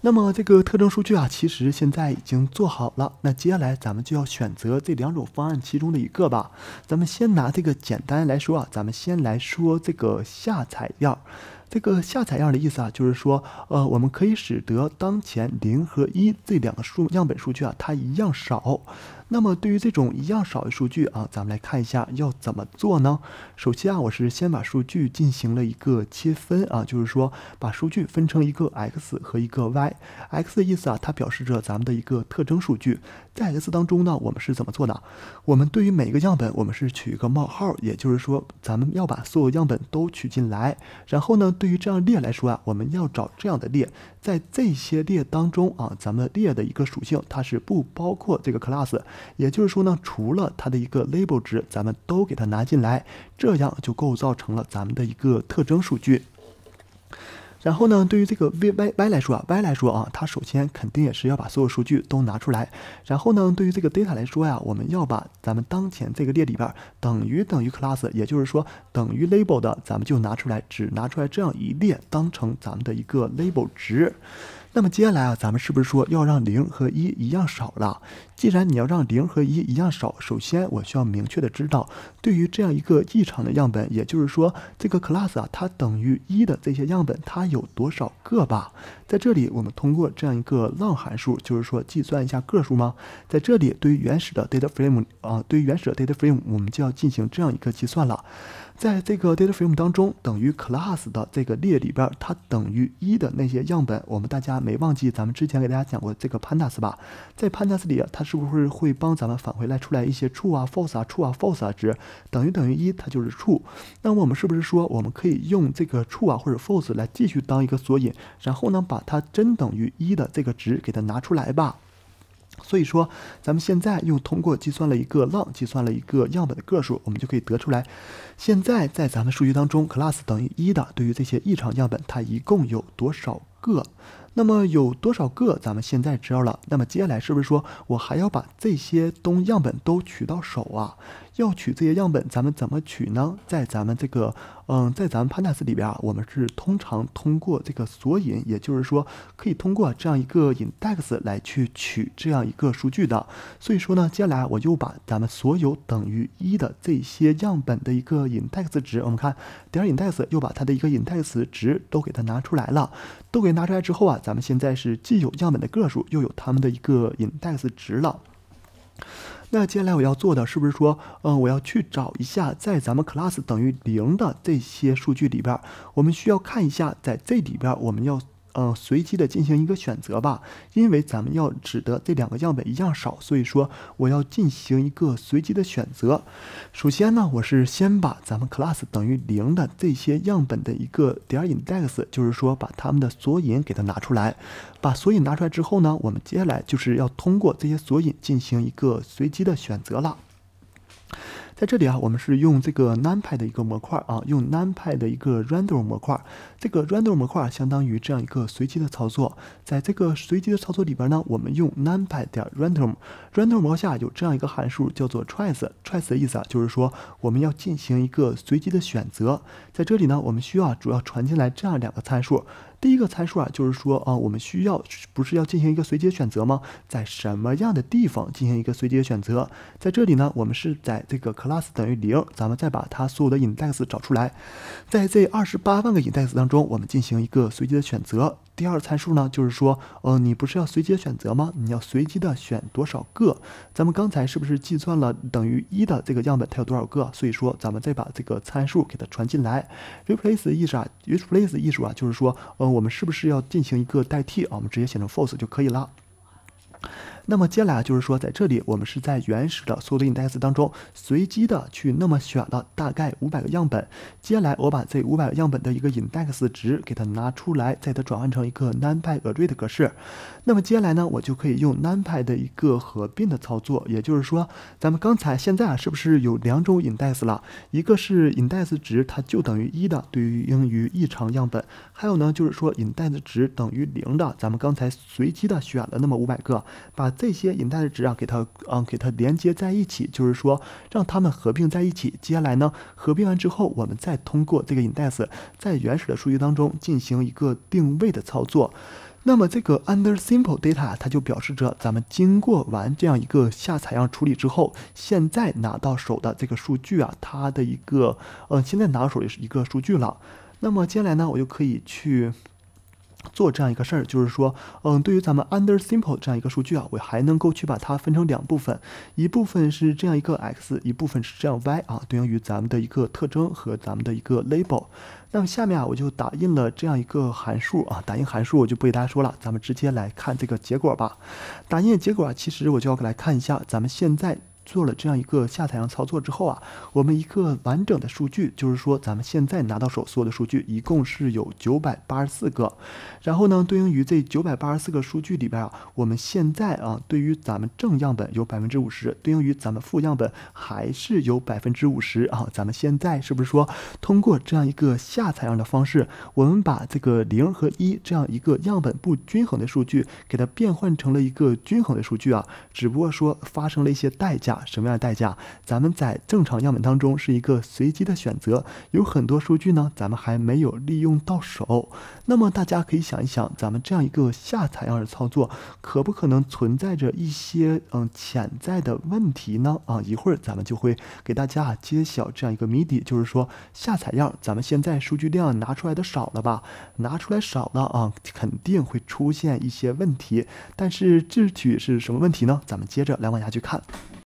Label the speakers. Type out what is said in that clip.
Speaker 1: 那么这个特征数据啊，其实现在已经做好了。那接下来咱们就要选择这两种方案其中的一个吧。咱们先拿这个简单来说啊，咱们先来说这个下采样。这个下采样的意思啊，就是说，呃，我们可以使得当前零和一这两个数样本数据啊，它一样少。那么对于这种一样少的数据啊，咱们来看一下要怎么做呢？首先啊，我是先把数据进行了一个切分啊，就是说把数据分成一个 x 和一个 y。x 的意思啊，它表示着咱们的一个特征数据。在 x 当中呢，我们是怎么做的？我们对于每一个样本，我们是取一个冒号，也就是说，咱们要把所有样本都取进来。然后呢，对于这样列来说啊，我们要找这样的列，在这些列当中啊，咱们列的一个属性它是不包括这个 class，也就是说呢，除了它的一个 label 值，咱们都给它拿进来，这样就构造成了咱们的一个特征数据。然后呢，对于这个 v y y 来说啊，y 来说啊，它首先肯定也是要把所有数据都拿出来。然后呢，对于这个 data 来说呀，我们要把咱们当前这个列里边等于等于 class，也就是说等于 label 的，咱们就拿出来，只拿出来这样一列，当成咱们的一个 label 值。那么接下来啊，咱们是不是说要让零和一一样少了？既然你要让零和一一样少，首先我需要明确的知道，对于这样一个异常的样本，也就是说这个 class 啊，它等于一的这些样本，它有多少个吧？在这里，我们通过这样一个浪函数，就是说计算一下个数吗？在这里，对于原始的 data frame 啊，对于原始的 data frame，我们就要进行这样一个计算了。在这个 data frame 当中，等于 class 的这个列里边，它等于一的那些样本，我们大家没忘记，咱们之前给大家讲过这个 pandas 吧？在 pandas 里，它是不是会帮咱们返回来出来一些 true 啊，false 啊，true 啊，false 啊值？等于等于一，它就是 true。那我们是不是说，我们可以用这个 true 啊或者 false 来继续当一个索引，然后呢，把它真等于一的这个值给它拿出来吧？所以说，咱们现在又通过计算了一个浪，计算了一个样本的个数，我们就可以得出来，现在在咱们数据当中，class 等于一的，对于这些异常样本，它一共有多少个？那么有多少个？咱们现在知道了。那么接下来是不是说我还要把这些东样本都取到手啊？要取这些样本，咱们怎么取呢？在咱们这个，嗯，在咱们 pandas 里边啊，我们是通常通过这个索引，也就是说，可以通过这样一个 index 来去取这样一个数据的。所以说呢，接下来我就把咱们所有等于一的这些样本的一个 index 值，我们看点 index 又把它的一个 index 值都给它拿出来了，都给拿出来之后啊。咱们现在是既有样本的个数，又有它们的一个 in d e x 值了。那接下来我要做的是不是说，嗯，我要去找一下在咱们 class 等于零的这些数据里边，我们需要看一下在这里边我们要。嗯，随机的进行一个选择吧，因为咱们要指的这两个样本一样少，所以说我要进行一个随机的选择。首先呢，我是先把咱们 class 等于零的这些样本的一个点儿 index，就是说把它们的索引给它拿出来，把索引拿出来之后呢，我们接下来就是要通过这些索引进行一个随机的选择了。在这里啊，我们是用这个 NumPy 的一个模块啊，用 NumPy 的一个 random 模块。这个 random 模块相当于这样一个随机的操作。在这个随机的操作里边呢，我们用 NumPy 点 random。random 模下有这样一个函数叫做 t r i c e t r i c e 的意思啊，就是说我们要进行一个随机的选择。在这里呢，我们需要主要传进来这样两个参数。第一个参数啊，就是说啊，我们需要不是要进行一个随机选择吗？在什么样的地方进行一个随机的选择？在这里呢，我们是在这个 class 等于零，咱们再把它所有的 index 找出来，在这二十八万个 index 当中，我们进行一个随机的选择。第二参数呢，就是说，呃，你不是要随机选择吗？你要随机的选多少个？咱们刚才是不是计算了等于一的这个样本它有多少个？所以说，咱们再把这个参数给它传进来。replace 意思啊，replace 意思啊，就是说，呃，我们是不是要进行一个代替啊？我们直接写成 false 就可以了。那么接下来就是说，在这里我们是在原始的所有的 index 当中随机的去那么选了大概五百个样本。接下来我把这五百样本的一个 index 值给它拿出来，再给它转换成一个 numpy array 的格式。那么接下来呢，我就可以用 numpy 的一个合并的操作，也就是说，咱们刚才现在啊，是不是有两种 index 了？一个是 index 值，它就等于一的，对应于异常样本；还有呢，就是说 index 值等于零的，咱们刚才随机的选了那么五百个，把这些 index 值啊，给它，嗯，给它连接在一起，就是说，让它们合并在一起。接下来呢，合并完之后，我们再通过这个 index，在原始的数据当中进行一个定位的操作。那么这个 under simple data 它就表示着咱们经过完这样一个下采样处理之后，现在拿到手的这个数据啊，它的一个，嗯，现在拿到手是一个数据了。那么接下来呢，我就可以去。做这样一个事儿，就是说，嗯，对于咱们 under simple 这样一个数据啊，我还能够去把它分成两部分，一部分是这样一个 x，一部分是这样 y 啊，对应于咱们的一个特征和咱们的一个 label。那么下面啊，我就打印了这样一个函数啊，打印函数我就不给大家说了，咱们直接来看这个结果吧。打印的结果啊，其实我就要来看一下咱们现在。做了这样一个下采样操作之后啊，我们一个完整的数据，就是说咱们现在拿到手所有的数据一共是有九百八十四个，然后呢，对应于这九百八十四个数据里边啊，我们现在啊，对于咱们正样本有百分之五十，对应于咱们负样本还是有百分之五十啊，咱们现在是不是说通过这样一个下采样的方式，我们把这个零和一这样一个样本不均衡的数据给它变换成了一个均衡的数据啊？只不过说发生了一些代价。什么样的代价？咱们在正常样本当中是一个随机的选择，有很多数据呢，咱们还没有利用到手。那么大家可以想一想，咱们这样一个下采样的操作，可不可能存在着一些嗯潜在的问题呢？啊，一会儿咱们就会给大家揭晓这样一个谜底，就是说下采样，咱们现在数据量拿出来的少了吧？拿出来少了啊，肯定会出现一些问题。但是具体是什么问题呢？咱们接着来往下去看。